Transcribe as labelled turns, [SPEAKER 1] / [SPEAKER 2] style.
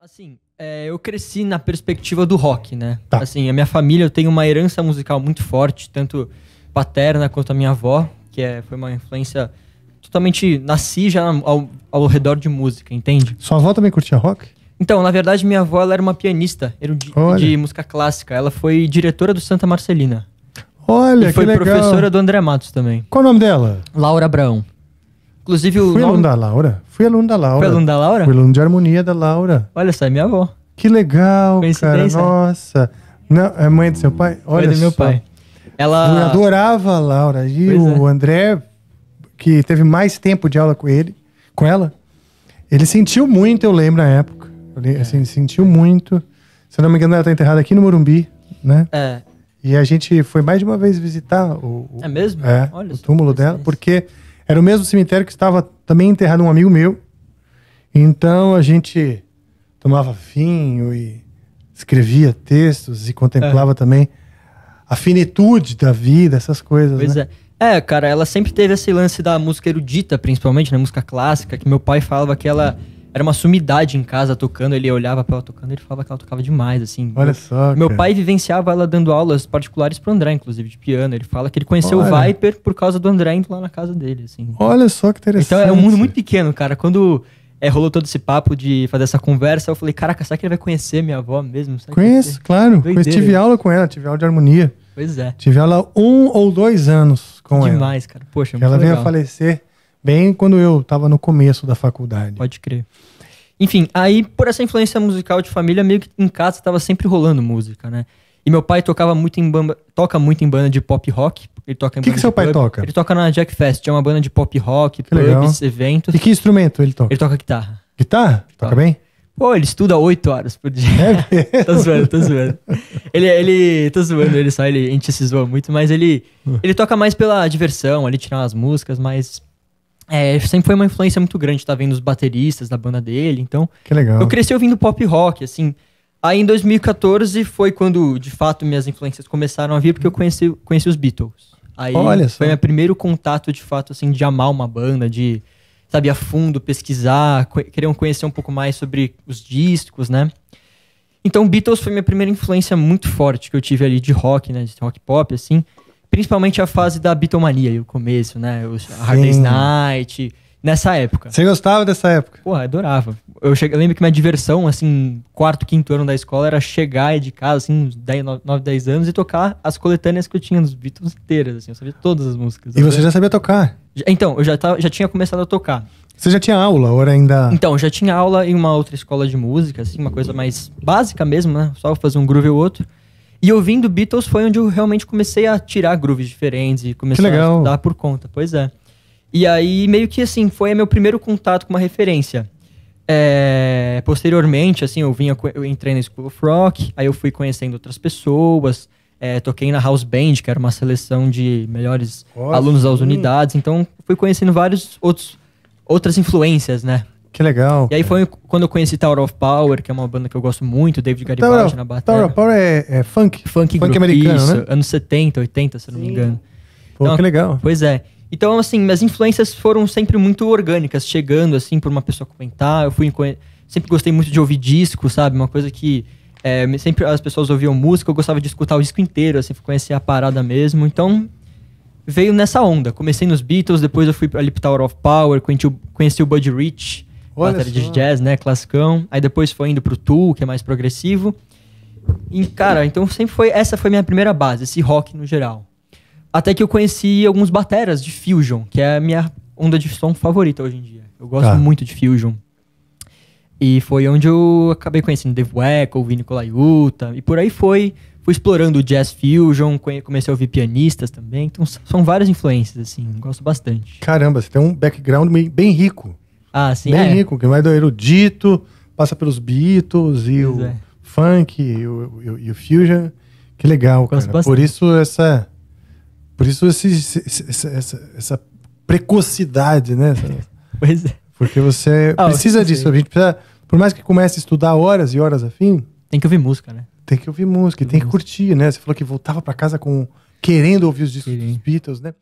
[SPEAKER 1] Assim, é, eu cresci na perspectiva do rock, né? Tá. Assim, a minha família, eu tenho uma herança musical muito forte, tanto paterna quanto a minha avó, que é, foi uma influência totalmente... Nasci já ao, ao redor de música, entende?
[SPEAKER 2] Sua avó também curtia rock?
[SPEAKER 1] Então, na verdade, minha avó era uma pianista era de, de, música clássica. Ela foi diretora do Santa Marcelina. Olha, e foi que legal. professora do André Matos também. Qual o nome dela? Laura Abraão. Inclusive o. Fui nome... aluno da
[SPEAKER 2] Laura? Fui aluno da Laura. Fui aluno da Laura? Fui aluno de harmonia da Laura.
[SPEAKER 1] Olha só, é minha avó.
[SPEAKER 2] Que legal, cara. Né? Nossa. Não, é mãe do seu pai? Olha mãe do meu pai. Ela... Eu adorava a Laura. E pois o é. André, que teve mais tempo de aula com ele, com ela, ele sentiu muito, eu lembro, na época. Ele, é. assim, sentiu muito. Se eu não me engano, ela está enterrada aqui no Morumbi, né? É. E a gente foi mais de uma vez visitar o, o é
[SPEAKER 1] mesmo? É, Olha o
[SPEAKER 2] túmulo dela, porque era o mesmo cemitério que estava também enterrado um amigo meu. Então a gente tomava vinho e escrevia textos e contemplava é. também a finitude da vida, essas coisas. Pois né?
[SPEAKER 1] é. É, cara, ela sempre teve esse lance da música erudita, principalmente, né? Música clássica, que meu pai falava que ela era uma sumidade em casa tocando, ele olhava pra ela tocando, ele falava que ela tocava demais, assim. Olha meu, só. Meu pai vivenciava ela dando aulas particulares pro André, inclusive, de piano. Ele fala que ele conheceu Olha. o Viper por causa do André indo lá na casa dele, assim. Olha só que interessante. Então é um mundo muito pequeno, cara. Quando é, rolou todo esse papo de fazer essa conversa, eu falei, caraca, será que ele vai conhecer minha avó mesmo? Será Conheço, claro. Tive aula
[SPEAKER 2] com ela, tive aula de harmonia. Pois é. Tive aula um ou dois anos com Demais, ela. Demais, cara. Poxa, muito Ela legal. veio a falecer Bem quando eu estava no começo da faculdade. Pode crer.
[SPEAKER 1] Enfim, aí por essa influência musical de família, meio que em casa tava sempre rolando música, né? E meu pai tocava muito em bamba, toca muito em banda de pop rock. Ele toca em que que seu pai pub. toca? Ele toca na Jack Fest, é uma banda de pop rock, que pubs, legal. eventos. E que instrumento ele toca? Ele toca guitarra. Guitarra? Toca, toca bem? Pô, ele estuda oito horas por dia. É tô zoando, tô zoando. Ele, ele, tô zoando ele só, ele, a gente se zoa muito, mas ele, hum. ele toca mais pela diversão, ali tirar umas músicas, mas é, sempre foi uma influência muito grande, tá vendo os bateristas da banda dele, então... Que legal. Eu cresci ouvindo pop rock, assim. Aí em 2014 foi quando, de fato, minhas influências começaram a vir, porque eu conheci, conheci os Beatles. Aí Olha só. foi meu primeiro contato, de fato, assim, de amar uma banda, de, sabe, a fundo, pesquisar, queriam conhecer um pouco mais sobre os discos, né? Então Beatles foi minha primeira influência muito forte que eu tive ali de rock, né, de rock pop, assim principalmente a fase da bitomania, o começo, né? O Hard Day's Night, nessa época. Você gostava dessa época? Pô, adorava. Eu, cheguei, eu lembro que minha diversão, assim, quarto, quinto ano da escola era chegar de casa, assim, uns 10, 9, 10 anos e tocar as coletâneas que eu tinha dos Beatles inteiras, assim, eu sabia todas as músicas. E você já sabia tocar? Então, eu já, tava, já tinha começado a tocar. Você já tinha aula ou era ainda. Então, já tinha aula em uma outra escola de música, assim, uma coisa mais básica mesmo, né? Só fazer um groove ou outro. E ouvindo Beatles foi onde eu realmente comecei a tirar grooves diferentes e comecei a estudar por conta. Pois é. E aí, meio que assim, foi meu primeiro contato com uma referência. É, posteriormente, assim, eu, vinha, eu entrei na School of Rock, aí eu fui conhecendo outras pessoas, é, toquei na House Band, que era uma seleção de melhores Nossa, alunos das unidades, então fui conhecendo vários outros outras influências, né? Que legal. E aí foi quando eu conheci Tower of Power, que é uma banda que eu gosto muito, David Garibaldi na bateria. Tower of
[SPEAKER 2] Power é, é funk? Funk, funk americano, isso, né?
[SPEAKER 1] anos 70, 80, se não me engano. Pô, então, que legal. Pois é. Então, assim, minhas influências foram sempre muito orgânicas, chegando, assim, por uma pessoa comentar. Eu fui sempre gostei muito de ouvir disco, sabe? Uma coisa que é, sempre as pessoas ouviam música, eu gostava de escutar o disco inteiro, assim, conhecer a parada mesmo. Então, veio nessa onda. Comecei nos Beatles, depois eu fui pra Lip Tower of Power, conheci o, conheci o Buddy Rich, Olha bateria de jazz, né? Classicão. Aí depois foi indo pro Tool, que é mais progressivo. E, cara, então sempre foi. Essa foi minha primeira base, esse rock no geral. Até que eu conheci alguns bateras de Fusion, que é a minha onda de som favorita hoje em dia. Eu gosto tá. muito de Fusion. E foi onde eu acabei conhecendo Dave Weckl, ouvi Nicola Yuta, e por aí foi. Fui explorando o Jazz Fusion, comecei a ouvir pianistas também. Então são várias influências, assim, gosto bastante. Caramba, você tem um background bem rico. Ah, sim. Bem é. rico, que vai é do erudito, passa pelos
[SPEAKER 2] Beatles e pois o é. funk e o, e, o, e o, fusion. Que legal, cara. Bastante. Por isso essa. Por isso esse, essa, essa, essa precocidade, né? pois é. Porque você ah, precisa disso. A gente precisa, por mais que comece a estudar horas e horas afim Tem que ouvir música, né? Tem que ouvir música, tem, tem que música. curtir, né? Você falou que voltava para casa com querendo ouvir os discos Sim. dos Beatles, né?